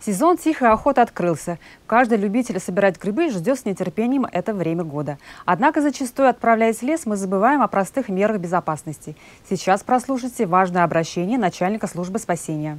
Сезон тихой охоты открылся. Каждый любитель собирать грибы ждет с нетерпением это время года. Однако зачастую, отправляясь в лес, мы забываем о простых мерах безопасности. Сейчас прослушайте важное обращение начальника службы спасения.